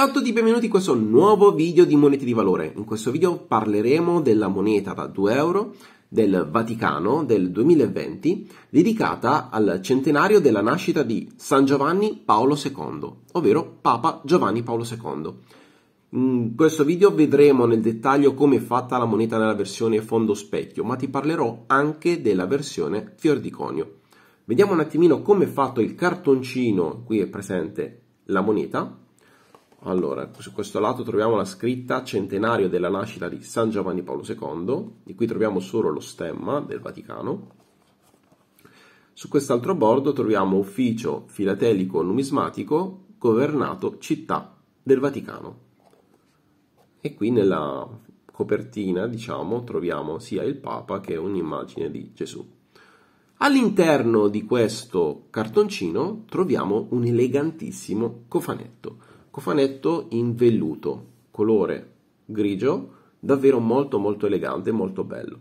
Ciao a tutti, benvenuti in questo nuovo video di monete di valore. In questo video parleremo della moneta da 2 euro del Vaticano del 2020 dedicata al centenario della nascita di San Giovanni Paolo II, ovvero Papa Giovanni Paolo II. In questo video vedremo nel dettaglio come è fatta la moneta nella versione fondo specchio, ma ti parlerò anche della versione fior di conio. Vediamo un attimino come è fatto il cartoncino, qui è presente la moneta, allora, su questo lato troviamo la scritta centenario della nascita di San Giovanni Paolo II, di cui troviamo solo lo stemma del Vaticano. Su quest'altro bordo troviamo ufficio filatelico numismatico governato città del Vaticano. E qui nella copertina, diciamo, troviamo sia il Papa che un'immagine di Gesù. All'interno di questo cartoncino troviamo un elegantissimo cofanetto cofanetto in velluto, colore grigio, davvero molto molto elegante, molto bello.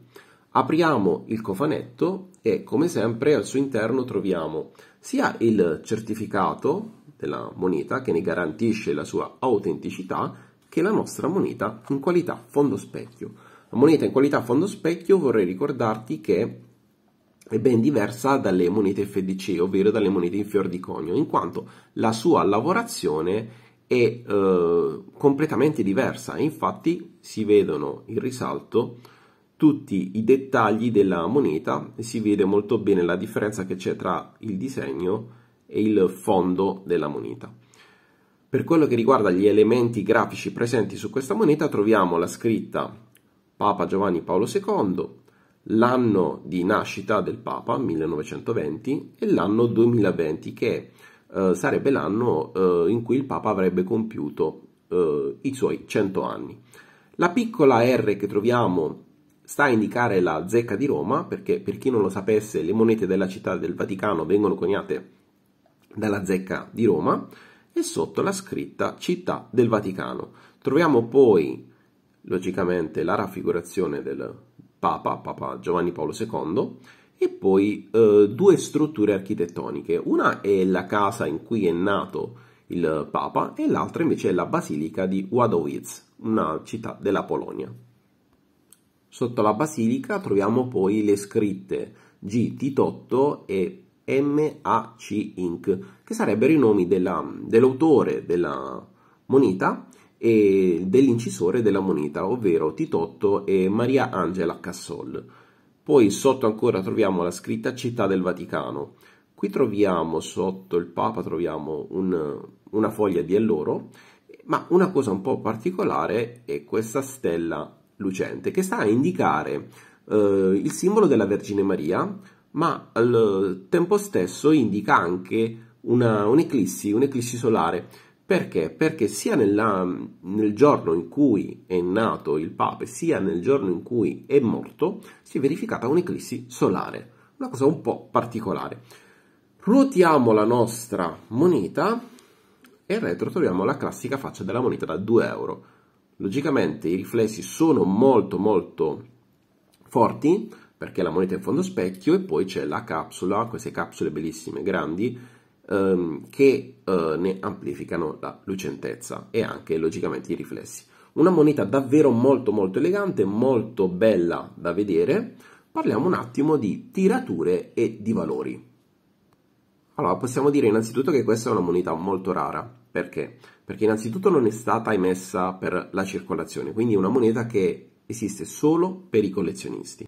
Apriamo il cofanetto e come sempre al suo interno troviamo sia il certificato della moneta che ne garantisce la sua autenticità che la nostra moneta in qualità fondo specchio. La moneta in qualità fondo specchio vorrei ricordarti che è ben diversa dalle monete FDC, ovvero dalle monete in fior di conio, in quanto la sua lavorazione è è eh, completamente diversa. Infatti si vedono in risalto tutti i dettagli della moneta e si vede molto bene la differenza che c'è tra il disegno e il fondo della moneta. Per quello che riguarda gli elementi grafici presenti su questa moneta troviamo la scritta Papa Giovanni Paolo II, l'anno di nascita del Papa 1920 e l'anno 2020 che è eh, sarebbe l'anno eh, in cui il Papa avrebbe compiuto eh, i suoi 100 anni. La piccola R che troviamo sta a indicare la zecca di Roma, perché per chi non lo sapesse le monete della città del Vaticano vengono coniate dalla zecca di Roma, e sotto la scritta città del Vaticano. Troviamo poi, logicamente, la raffigurazione del Papa, Papa Giovanni Paolo II, e poi eh, due strutture architettoniche. Una è la casa in cui è nato il Papa e l'altra invece è la basilica di Wadowice, una città della Polonia. Sotto la basilica troviamo poi le scritte G. Titotto e MAC Inc., che sarebbero i nomi dell'autore della moneta e dell'incisore della moneta, ovvero Titotto e Maria Angela Cassol. Poi sotto ancora troviamo la scritta Città del Vaticano. Qui troviamo sotto il Papa troviamo un, una foglia di alloro, ma una cosa un po' particolare è questa stella lucente che sta a indicare eh, il simbolo della Vergine Maria, ma al tempo stesso indica anche un'eclissi, un'eclissi solare perché? Perché sia nella, nel giorno in cui è nato il Papa, sia nel giorno in cui è morto, si è verificata un'eclissi solare, una cosa un po' particolare. Ruotiamo la nostra moneta e retro troviamo la classica faccia della moneta da 2 euro. Logicamente i riflessi sono molto molto forti perché la moneta è in fondo specchio e poi c'è la capsula, queste capsule bellissime, grandi, ehm, che eh, ne amplificano la lucentezza e anche logicamente i riflessi. Una moneta davvero molto molto elegante, molto bella da vedere. Parliamo un attimo di tirature e di valori. Allora, possiamo dire innanzitutto che questa è una moneta molto rara. Perché? Perché innanzitutto non è stata emessa per la circolazione, quindi è una moneta che esiste solo per i collezionisti.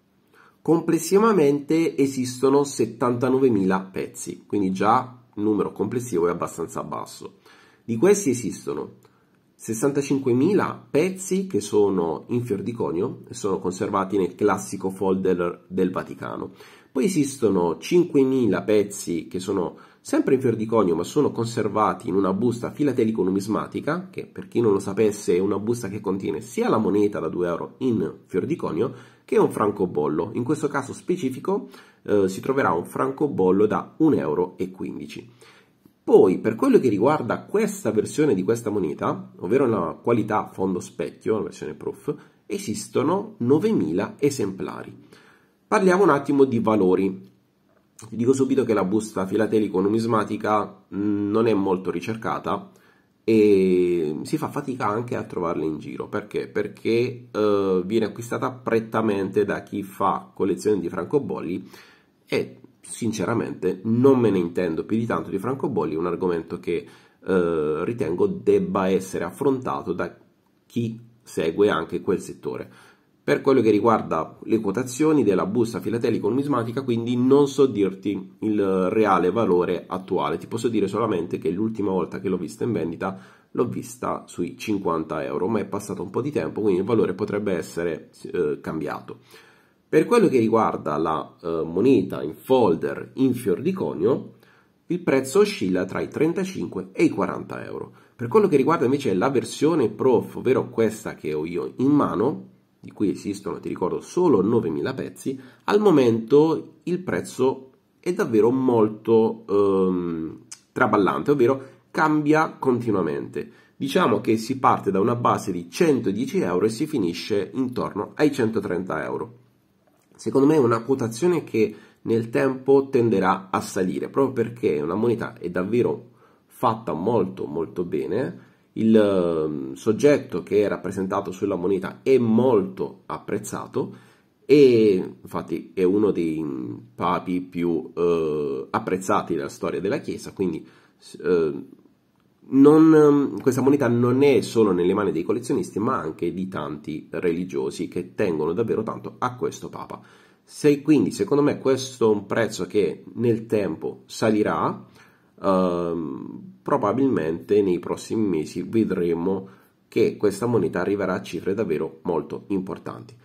Complessivamente esistono 79.000 pezzi, quindi già numero complessivo è abbastanza basso. Di questi esistono 65.000 pezzi che sono in fior di conio e sono conservati nel classico folder del Vaticano. Poi esistono 5.000 pezzi che sono sempre in fior di conio ma sono conservati in una busta filatelico-numismatica che per chi non lo sapesse è una busta che contiene sia la moneta da 2 euro in fior di conio che un francobollo. In questo caso specifico eh, si troverà un francobollo da 1,15 euro. Poi, per quello che riguarda questa versione di questa moneta, ovvero la qualità fondo specchio, la versione proof, esistono 9.000 esemplari. Parliamo un attimo di valori. Vi dico subito che la busta filatelico-numismatica mm, non è molto ricercata e si fa fatica anche a trovarla in giro. Perché? Perché eh, viene acquistata prettamente da chi fa collezione di francobolli e sinceramente non me ne intendo più di tanto di francobolli, un argomento che eh, ritengo debba essere affrontato da chi segue anche quel settore. Per quello che riguarda le quotazioni della busta filatelico-numismatica, quindi non so dirti il reale valore attuale, ti posso dire solamente che l'ultima volta che l'ho vista in vendita l'ho vista sui 50 euro, ma è passato un po' di tempo, quindi il valore potrebbe essere eh, cambiato. Per quello che riguarda la eh, moneta in folder in fior di conio, il prezzo oscilla tra i 35 e i 40 euro. Per quello che riguarda invece la versione prof, ovvero questa che ho io in mano, di cui esistono, ti ricordo, solo 9.000 pezzi, al momento il prezzo è davvero molto ehm, traballante, ovvero cambia continuamente. Diciamo che si parte da una base di 110 euro e si finisce intorno ai 130 euro secondo me è una quotazione che nel tempo tenderà a salire, proprio perché una moneta è davvero fatta molto molto bene, il ehm, soggetto che è rappresentato sulla moneta è molto apprezzato e infatti è uno dei papi più eh, apprezzati della storia della Chiesa, quindi eh, non, ehm, questa moneta non è solo nelle mani dei collezionisti, ma anche di tanti religiosi che tengono davvero tanto a questo Papa. Se, quindi, secondo me, questo è un prezzo che nel tempo salirà. Ehm, probabilmente nei prossimi mesi vedremo che questa moneta arriverà a cifre davvero molto importanti.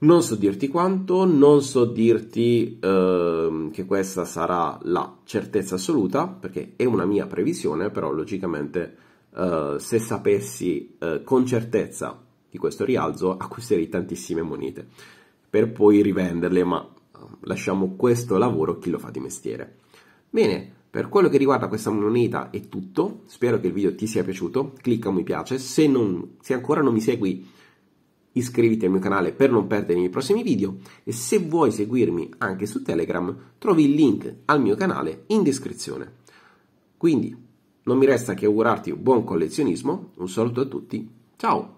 Non so dirti quanto, non so dirti eh, che questa sarà la certezza assoluta, perché è una mia previsione, però logicamente eh, se sapessi eh, con certezza di questo rialzo acquisterei tantissime monete per poi rivenderle, ma eh, lasciamo questo lavoro chi lo fa di mestiere. Bene, per quello che riguarda questa moneta è tutto, spero che il video ti sia piaciuto, clicca mi piace, se, non, se ancora non mi segui iscriviti al mio canale per non perdere i miei prossimi video e se vuoi seguirmi anche su Telegram trovi il link al mio canale in descrizione. Quindi non mi resta che augurarti un buon collezionismo, un saluto a tutti, ciao!